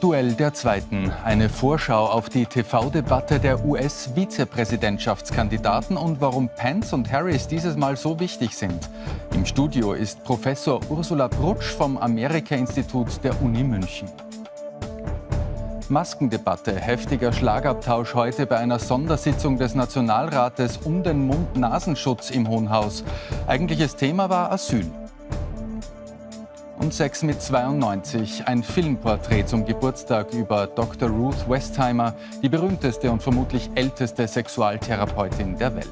Duell der Zweiten. Eine Vorschau auf die TV-Debatte der US-Vizepräsidentschaftskandidaten und warum Pence und Harris dieses Mal so wichtig sind. Im Studio ist Professor Ursula Brutsch vom Amerika-Institut der Uni München. Maskendebatte, heftiger Schlagabtausch heute bei einer Sondersitzung des Nationalrates um den Mund-Nasenschutz im Hohen Haus. Eigentliches Thema war Asyl und 6 mit 92 ein Filmporträt zum Geburtstag über Dr. Ruth Westheimer, die berühmteste und vermutlich älteste Sexualtherapeutin der Welt.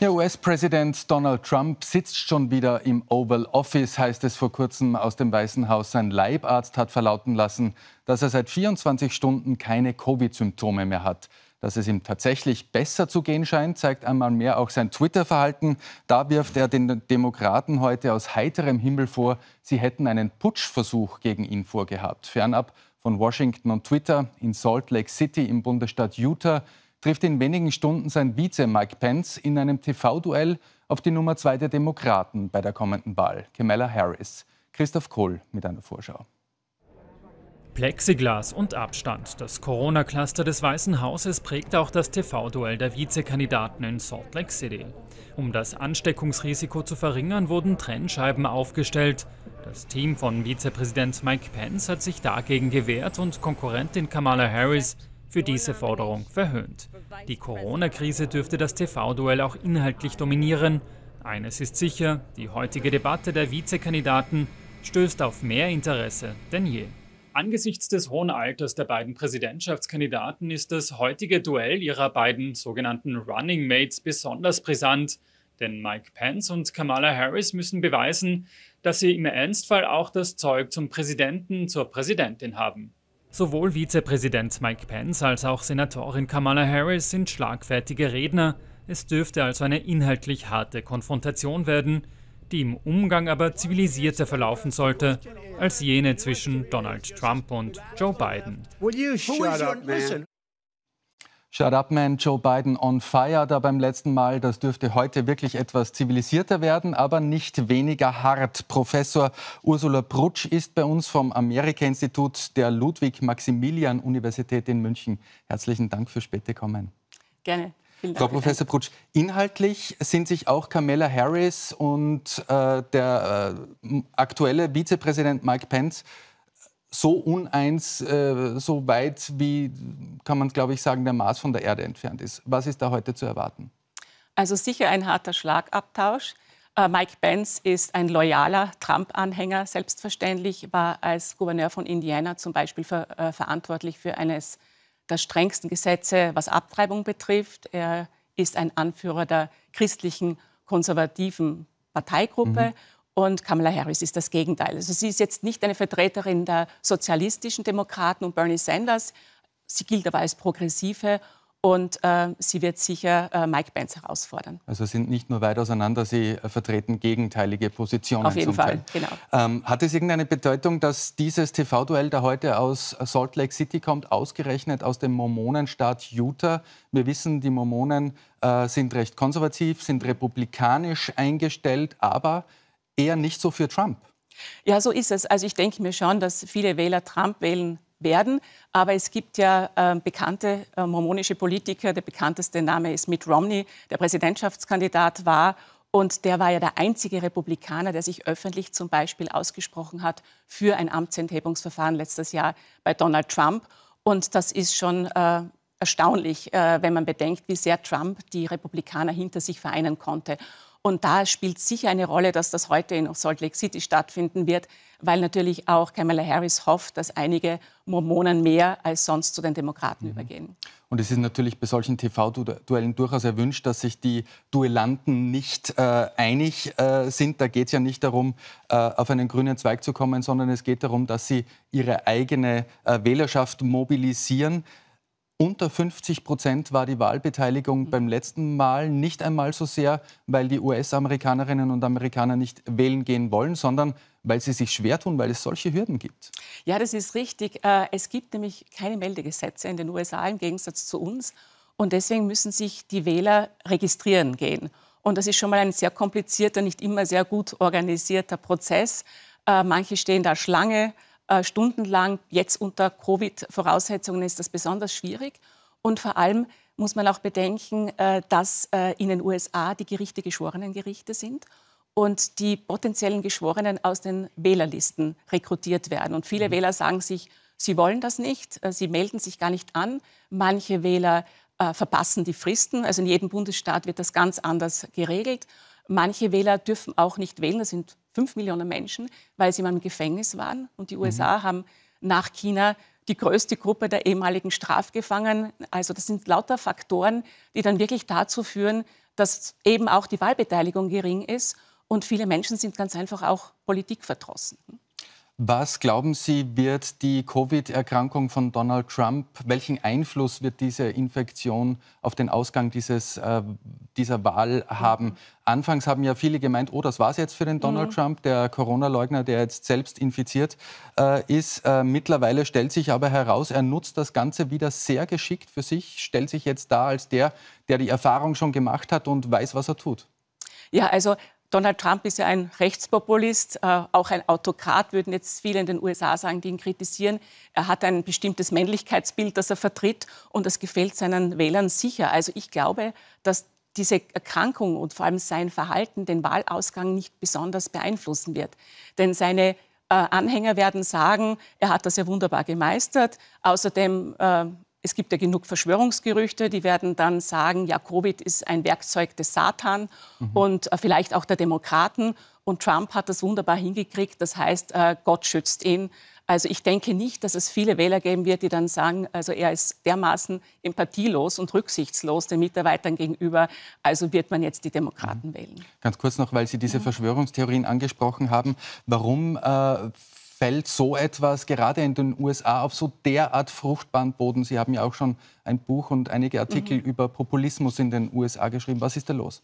Der US-Präsident Donald Trump sitzt schon wieder im Oval Office, heißt es vor kurzem aus dem Weißen Haus. Sein Leibarzt hat verlauten lassen, dass er seit 24 Stunden keine Covid-Symptome mehr hat. Dass es ihm tatsächlich besser zu gehen scheint, zeigt einmal mehr auch sein Twitter-Verhalten. Da wirft er den Demokraten heute aus heiterem Himmel vor, sie hätten einen Putschversuch gegen ihn vorgehabt. Fernab von Washington und Twitter in Salt Lake City im Bundesstaat Utah trifft in wenigen Stunden sein Vize Mike Pence in einem TV-Duell auf die Nummer zwei der Demokraten bei der kommenden Wahl, Kamala Harris. Christoph Kohl mit einer Vorschau. Plexiglas und Abstand. Das Corona-Cluster des Weißen Hauses prägt auch das TV-Duell der Vizekandidaten in Salt Lake City. Um das Ansteckungsrisiko zu verringern, wurden Trennscheiben aufgestellt. Das Team von Vizepräsident Mike Pence hat sich dagegen gewehrt und Konkurrentin Kamala Harris für diese Forderung verhöhnt. Die Corona-Krise dürfte das TV-Duell auch inhaltlich dominieren. Eines ist sicher, die heutige Debatte der Vizekandidaten stößt auf mehr Interesse denn je. Angesichts des hohen Alters der beiden Präsidentschaftskandidaten ist das heutige Duell ihrer beiden sogenannten Running Mates besonders brisant, denn Mike Pence und Kamala Harris müssen beweisen, dass sie im Ernstfall auch das Zeug zum Präsidenten, zur Präsidentin haben. Sowohl Vizepräsident Mike Pence als auch Senatorin Kamala Harris sind schlagfertige Redner. Es dürfte also eine inhaltlich harte Konfrontation werden, die im Umgang aber zivilisierter verlaufen sollte als jene zwischen Donald Trump und Joe Biden. Shut up, man. Joe Biden on fire da beim letzten Mal. Das dürfte heute wirklich etwas zivilisierter werden, aber nicht weniger hart. Professor Ursula Brutsch ist bei uns vom Amerika-Institut der Ludwig-Maximilian-Universität in München. Herzlichen Dank fürs späte Kommen. Gerne. Frau Professor Brutsch, inhaltlich sind sich auch Kamala Harris und äh, der äh, aktuelle Vizepräsident Mike Pence so uneins, äh, so weit wie, kann man glaube ich sagen, der Mars von der Erde entfernt ist. Was ist da heute zu erwarten? Also sicher ein harter Schlagabtausch. Äh, Mike Pence ist ein loyaler Trump-Anhänger, selbstverständlich, war als Gouverneur von Indiana zum Beispiel ver äh, verantwortlich für eines der strengsten Gesetze, was Abtreibung betrifft. Er ist ein Anführer der christlichen konservativen Parteigruppe. Mhm. Und Kamala Harris ist das Gegenteil. Also sie ist jetzt nicht eine Vertreterin der sozialistischen Demokraten und Bernie Sanders. Sie gilt aber als progressive und äh, sie wird sicher äh, Mike Benz herausfordern. Also sind nicht nur weit auseinander, sie äh, vertreten gegenteilige Positionen. Auf jeden Fall, Teil. genau. Ähm, hat es irgendeine Bedeutung, dass dieses TV-Duell, der heute aus äh, Salt Lake City kommt, ausgerechnet aus dem Mormonenstaat Utah? Wir wissen, die Mormonen äh, sind recht konservativ, sind republikanisch eingestellt, aber eher nicht so für Trump. Ja, so ist es. Also ich denke mir schon, dass viele Wähler Trump wählen werden. Aber es gibt ja äh, bekannte äh, mormonische Politiker. Der bekannteste Name ist Mitt Romney, der Präsidentschaftskandidat war. Und der war ja der einzige Republikaner, der sich öffentlich zum Beispiel ausgesprochen hat für ein Amtsenthebungsverfahren letztes Jahr bei Donald Trump. Und das ist schon äh, erstaunlich, äh, wenn man bedenkt, wie sehr Trump die Republikaner hinter sich vereinen konnte. Und da spielt sicher eine Rolle, dass das heute in Salt Lake City stattfinden wird, weil natürlich auch Kamala Harris hofft, dass einige Mormonen mehr als sonst zu den Demokraten mhm. übergehen. Und es ist natürlich bei solchen TV-Duellen durchaus erwünscht, dass sich die Duellanten nicht äh, einig äh, sind. Da geht es ja nicht darum, äh, auf einen grünen Zweig zu kommen, sondern es geht darum, dass sie ihre eigene äh, Wählerschaft mobilisieren. Unter 50 Prozent war die Wahlbeteiligung beim letzten Mal nicht einmal so sehr, weil die US-Amerikanerinnen und Amerikaner nicht wählen gehen wollen, sondern weil sie sich schwer tun, weil es solche Hürden gibt. Ja, das ist richtig. Äh, es gibt nämlich keine Meldegesetze in den USA im Gegensatz zu uns. Und deswegen müssen sich die Wähler registrieren gehen. Und das ist schon mal ein sehr komplizierter, nicht immer sehr gut organisierter Prozess. Äh, manche stehen da Schlange äh, stundenlang. Jetzt unter Covid-Voraussetzungen ist das besonders schwierig. Und vor allem muss man auch bedenken, äh, dass äh, in den USA die Gerichte Geschworenengerichte sind und die potenziellen Geschworenen aus den Wählerlisten rekrutiert werden. Und viele mhm. Wähler sagen sich, sie wollen das nicht, sie melden sich gar nicht an. Manche Wähler verpassen die Fristen. Also in jedem Bundesstaat wird das ganz anders geregelt. Manche Wähler dürfen auch nicht wählen. Das sind fünf Millionen Menschen, weil sie mal im Gefängnis waren. Und die USA mhm. haben nach China die größte Gruppe der ehemaligen Strafgefangenen. Also das sind lauter Faktoren, die dann wirklich dazu führen, dass eben auch die Wahlbeteiligung gering ist. Und viele Menschen sind ganz einfach auch politikverdrossen. verdrossen. Was glauben Sie, wird die Covid-Erkrankung von Donald Trump, welchen Einfluss wird diese Infektion auf den Ausgang dieses, äh, dieser Wahl haben? Mhm. Anfangs haben ja viele gemeint, oh, das war es jetzt für den Donald mhm. Trump, der Corona-Leugner, der jetzt selbst infiziert äh, ist. Äh, mittlerweile stellt sich aber heraus, er nutzt das Ganze wieder sehr geschickt für sich, stellt sich jetzt da als der, der die Erfahrung schon gemacht hat und weiß, was er tut. Ja, also Donald Trump ist ja ein Rechtspopulist, äh, auch ein Autokrat, würden jetzt viele in den USA sagen, die ihn kritisieren. Er hat ein bestimmtes Männlichkeitsbild, das er vertritt und das gefällt seinen Wählern sicher. Also ich glaube, dass diese Erkrankung und vor allem sein Verhalten den Wahlausgang nicht besonders beeinflussen wird. Denn seine äh, Anhänger werden sagen, er hat das ja wunderbar gemeistert. Außerdem äh, es gibt ja genug Verschwörungsgerüchte, die werden dann sagen, ja, Covid ist ein Werkzeug des Satan mhm. und äh, vielleicht auch der Demokraten. Und Trump hat das wunderbar hingekriegt. Das heißt, äh, Gott schützt ihn. Also ich denke nicht, dass es viele Wähler geben wird, die dann sagen, also er ist dermaßen empathielos und rücksichtslos den Mitarbeitern gegenüber, also wird man jetzt die Demokraten mhm. wählen. Ganz kurz noch, weil Sie diese Verschwörungstheorien angesprochen haben, warum äh, fällt so etwas gerade in den USA auf so derart fruchtbaren Boden? Sie haben ja auch schon ein Buch und einige Artikel mhm. über Populismus in den USA geschrieben. Was ist da los?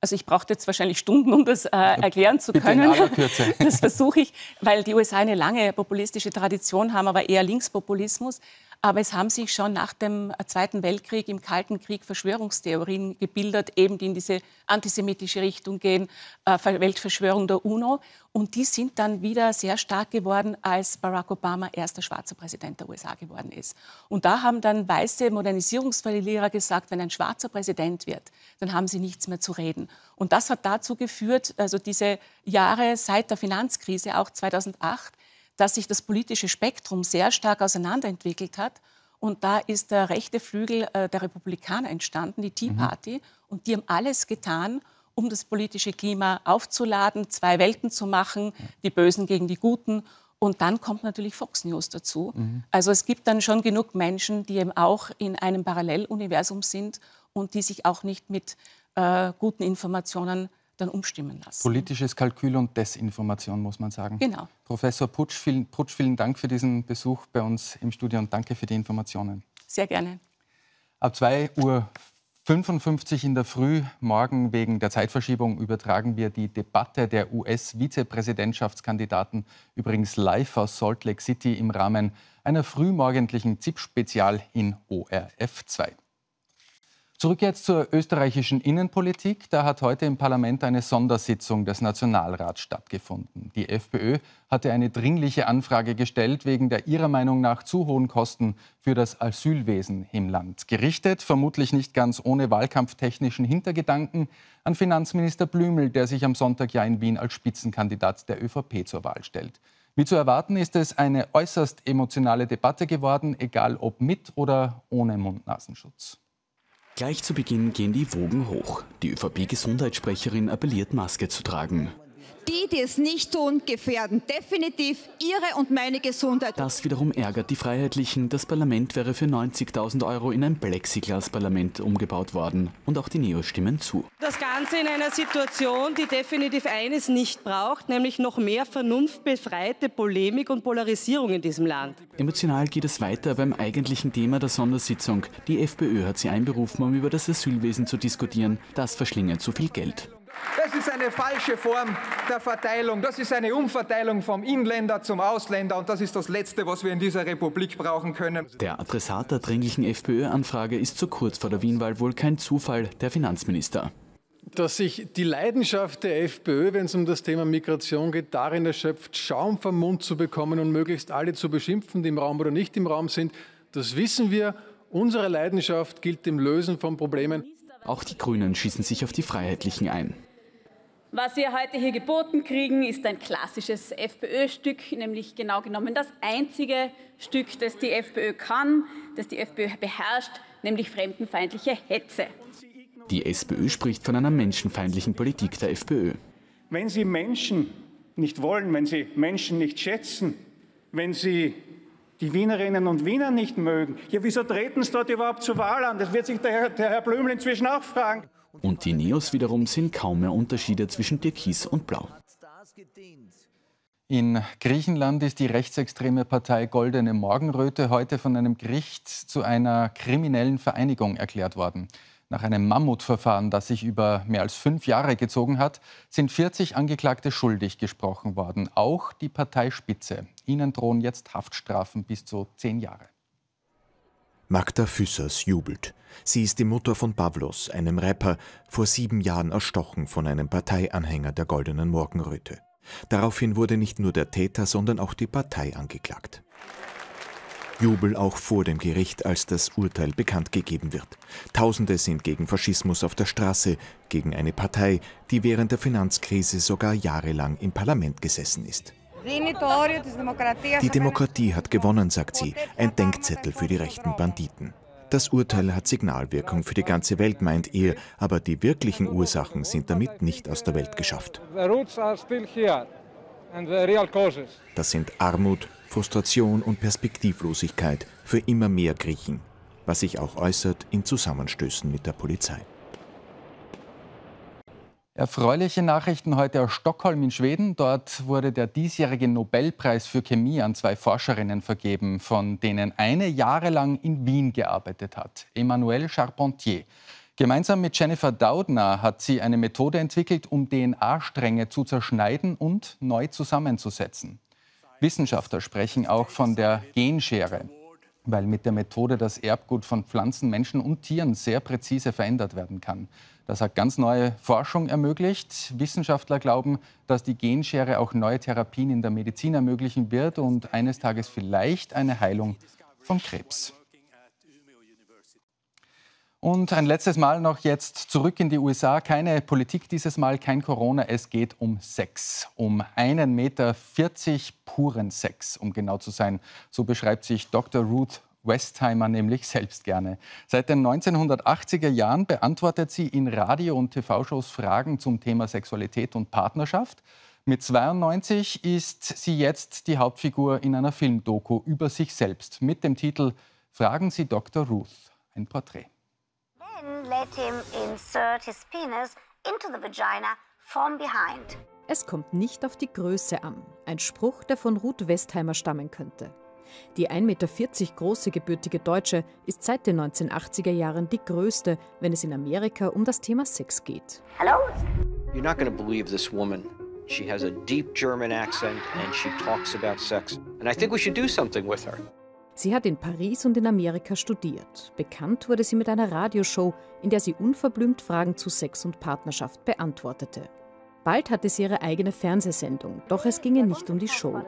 Also ich brauchte jetzt wahrscheinlich Stunden, um das äh, äh erklären zu Bitte können. das versuche ich, weil die USA eine lange populistische Tradition haben, aber eher Linkspopulismus. Aber es haben sich schon nach dem äh, Zweiten Weltkrieg, im Kalten Krieg, Verschwörungstheorien gebildet, eben die in diese antisemitische Richtung gehen, äh, Weltverschwörung der UNO. Und die sind dann wieder sehr stark geworden, als Barack Obama erster schwarzer Präsident der USA geworden ist. Und da haben dann weiße Modernisierungsverlierer gesagt, wenn ein schwarzer Präsident wird, dann haben sie nichts mehr zu reden. Und das hat dazu geführt, also diese Jahre seit der Finanzkrise, auch 2008, dass sich das politische Spektrum sehr stark auseinanderentwickelt hat. Und da ist der rechte Flügel äh, der Republikaner entstanden, die Tea mhm. Party. Mhm. Und die haben alles getan, um das politische Klima aufzuladen, zwei Welten zu machen, die Bösen gegen die Guten. Und dann kommt natürlich Fox News dazu. Mhm. Also es gibt dann schon genug Menschen, die eben auch in einem Paralleluniversum sind und die sich auch nicht mit äh, guten Informationen dann umstimmen lassen. Politisches Kalkül und Desinformation, muss man sagen. Genau. Professor Putsch vielen, Putsch, vielen Dank für diesen Besuch bei uns im Studio und danke für die Informationen. Sehr gerne. Ab 2.55 Uhr 55 in der Früh morgen wegen der Zeitverschiebung übertragen wir die Debatte der US-Vizepräsidentschaftskandidaten übrigens live aus Salt Lake City im Rahmen einer frühmorgendlichen ZIP-Spezial in ORF 2. Zurück jetzt zur österreichischen Innenpolitik. Da hat heute im Parlament eine Sondersitzung des Nationalrats stattgefunden. Die FPÖ hatte eine dringliche Anfrage gestellt wegen der ihrer Meinung nach zu hohen Kosten für das Asylwesen im Land. Gerichtet, vermutlich nicht ganz ohne wahlkampftechnischen Hintergedanken, an Finanzminister Blümel, der sich am Sonntag ja in Wien als Spitzenkandidat der ÖVP zur Wahl stellt. Wie zu erwarten ist es eine äußerst emotionale Debatte geworden, egal ob mit oder ohne Mund-Nasenschutz. Gleich zu Beginn gehen die Wogen hoch. Die ÖVP-Gesundheitssprecherin appelliert, Maske zu tragen. Die, die es nicht tun, gefährden definitiv ihre und meine Gesundheit. Das wiederum ärgert die Freiheitlichen. Das Parlament wäre für 90.000 Euro in ein Plexiglas-Parlament umgebaut worden. Und auch die Neos stimmen zu. Das Ganze in einer Situation, die definitiv eines nicht braucht, nämlich noch mehr vernunftbefreite Polemik und Polarisierung in diesem Land. Emotional geht es weiter beim eigentlichen Thema der Sondersitzung. Die FPÖ hat sie einberufen, um über das Asylwesen zu diskutieren. Das verschlinge zu viel Geld. Das ist eine falsche Form der Verteilung. Das ist eine Umverteilung vom Inländer zum Ausländer. Und das ist das Letzte, was wir in dieser Republik brauchen können. Der Adressat der dringlichen FPÖ-Anfrage ist zu kurz vor der Wienwahl wohl kein Zufall, der Finanzminister dass sich die Leidenschaft der FPÖ, wenn es um das Thema Migration geht, darin erschöpft, Schaum vom Mund zu bekommen und möglichst alle zu beschimpfen, die im Raum oder nicht im Raum sind, das wissen wir. Unsere Leidenschaft gilt dem Lösen von Problemen. Auch die Grünen schießen sich auf die Freiheitlichen ein. Was wir heute hier geboten kriegen, ist ein klassisches FPÖ-Stück, nämlich genau genommen das einzige Stück, das die FPÖ kann, das die FPÖ beherrscht, nämlich fremdenfeindliche Hetze. Die SPÖ spricht von einer menschenfeindlichen Politik der FPÖ. Wenn Sie Menschen nicht wollen, wenn Sie Menschen nicht schätzen, wenn Sie die Wienerinnen und Wiener nicht mögen. Ja, wieso treten sie dort überhaupt zur Wahl an? Das wird sich der, der Herr Blümel inzwischen auch fragen. Und die Neos wiederum sehen kaum mehr Unterschiede zwischen Türkis und Blau. In Griechenland ist die rechtsextreme Partei Goldene Morgenröte heute von einem Gericht zu einer kriminellen Vereinigung erklärt worden. Nach einem Mammutverfahren, das sich über mehr als fünf Jahre gezogen hat, sind 40 Angeklagte schuldig gesprochen worden, auch die Parteispitze. Ihnen drohen jetzt Haftstrafen bis zu zehn Jahre. Magda Füssers jubelt. Sie ist die Mutter von Pavlos, einem Rapper, vor sieben Jahren erstochen von einem Parteianhänger der Goldenen Morgenröte. Daraufhin wurde nicht nur der Täter, sondern auch die Partei angeklagt. Jubel auch vor dem Gericht, als das Urteil bekannt gegeben wird. Tausende sind gegen Faschismus auf der Straße, gegen eine Partei, die während der Finanzkrise sogar jahrelang im Parlament gesessen ist. Die Demokratie hat gewonnen, sagt sie, ein Denkzettel für die rechten Banditen. Das Urteil hat Signalwirkung für die ganze Welt, meint er, aber die wirklichen Ursachen sind damit nicht aus der Welt geschafft. Das sind Armut, Frustration und Perspektivlosigkeit für immer mehr Griechen, was sich auch äußert in Zusammenstößen mit der Polizei. Erfreuliche Nachrichten heute aus Stockholm in Schweden. Dort wurde der diesjährige Nobelpreis für Chemie an zwei Forscherinnen vergeben, von denen eine jahrelang in Wien gearbeitet hat, Emmanuelle Charpentier. Gemeinsam mit Jennifer Doudna hat sie eine Methode entwickelt, um DNA-Stränge zu zerschneiden und neu zusammenzusetzen. Wissenschaftler sprechen auch von der Genschere, weil mit der Methode das Erbgut von Pflanzen, Menschen und Tieren sehr präzise verändert werden kann. Das hat ganz neue Forschung ermöglicht. Wissenschaftler glauben, dass die Genschere auch neue Therapien in der Medizin ermöglichen wird und eines Tages vielleicht eine Heilung von Krebs. Und ein letztes Mal noch jetzt zurück in die USA. Keine Politik dieses Mal, kein Corona. Es geht um Sex. Um einen Meter 40 puren Sex, um genau zu sein. So beschreibt sich Dr. Ruth Westheimer nämlich selbst gerne. Seit den 1980er Jahren beantwortet sie in Radio- und TV-Shows Fragen zum Thema Sexualität und Partnerschaft. Mit 92 ist sie jetzt die Hauptfigur in einer Filmdoku über sich selbst mit dem Titel Fragen Sie Dr. Ruth, ein Porträt. Then let him insert his penis into the vagina from behind. Es kommt nicht auf die Größe an. Ein Spruch, der von Ruth Westheimer stammen könnte. Die 1,40 Meter große gebürtige Deutsche ist seit den 1980er Jahren die größte, wenn es in Amerika um das Thema Sex geht. Hallo? You're not going to believe this woman. She has a deep German accent and she talks about sex. And I think we should do something with her. Sie hat in Paris und in Amerika studiert. Bekannt wurde sie mit einer Radioshow, in der sie unverblümt Fragen zu Sex und Partnerschaft beantwortete. Bald hatte sie ihre eigene Fernsehsendung, doch es ginge nicht um die Show.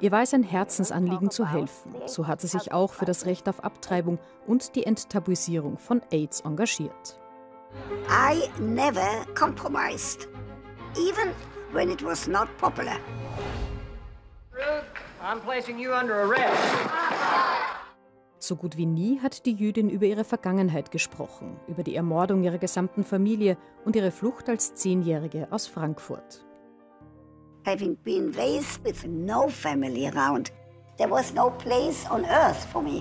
Ihr war es ein Herzensanliegen zu helfen. So hat sie sich auch für das Recht auf Abtreibung und die Enttabuisierung von AIDS engagiert. I never compromised, even when it was not popular. I'm placing you under arrest. So gut wie nie hat die Jüdin über ihre Vergangenheit gesprochen, über die Ermordung ihrer gesamten Familie und ihre Flucht als Zehnjährige aus Frankfurt. Having been raised with no family around, there was no place on earth for me.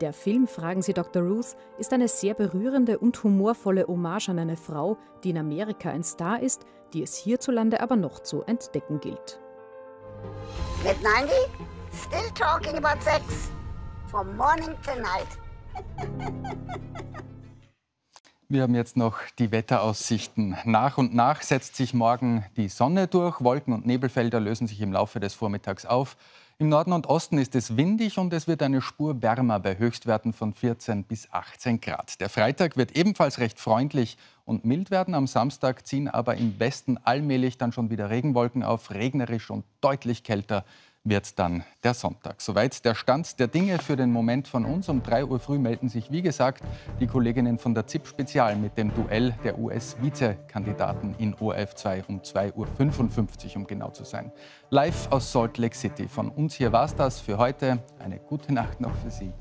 Der Film Fragen Sie Dr. Ruth ist eine sehr berührende und humorvolle Hommage an eine Frau, die in Amerika ein Star ist, die es hierzulande aber noch zu entdecken gilt. Mit 90? Still talking about sex. From morning to night. Wir haben jetzt noch die Wetteraussichten. Nach und nach setzt sich morgen die Sonne durch. Wolken und Nebelfelder lösen sich im Laufe des Vormittags auf. Im Norden und Osten ist es windig und es wird eine Spur wärmer bei Höchstwerten von 14 bis 18 Grad. Der Freitag wird ebenfalls recht freundlich und mild werden. Am Samstag ziehen aber im Westen allmählich dann schon wieder Regenwolken auf, regnerisch und deutlich kälter wird dann der Sonntag. Soweit der Stand der Dinge für den Moment von uns. Um 3 Uhr früh melden sich, wie gesagt, die Kolleginnen von der ZIP Spezial mit dem Duell der US-Vizekandidaten in ORF2 um 2.55 Uhr, um genau zu sein. Live aus Salt Lake City. Von uns hier war's das für heute. Eine gute Nacht noch für Sie.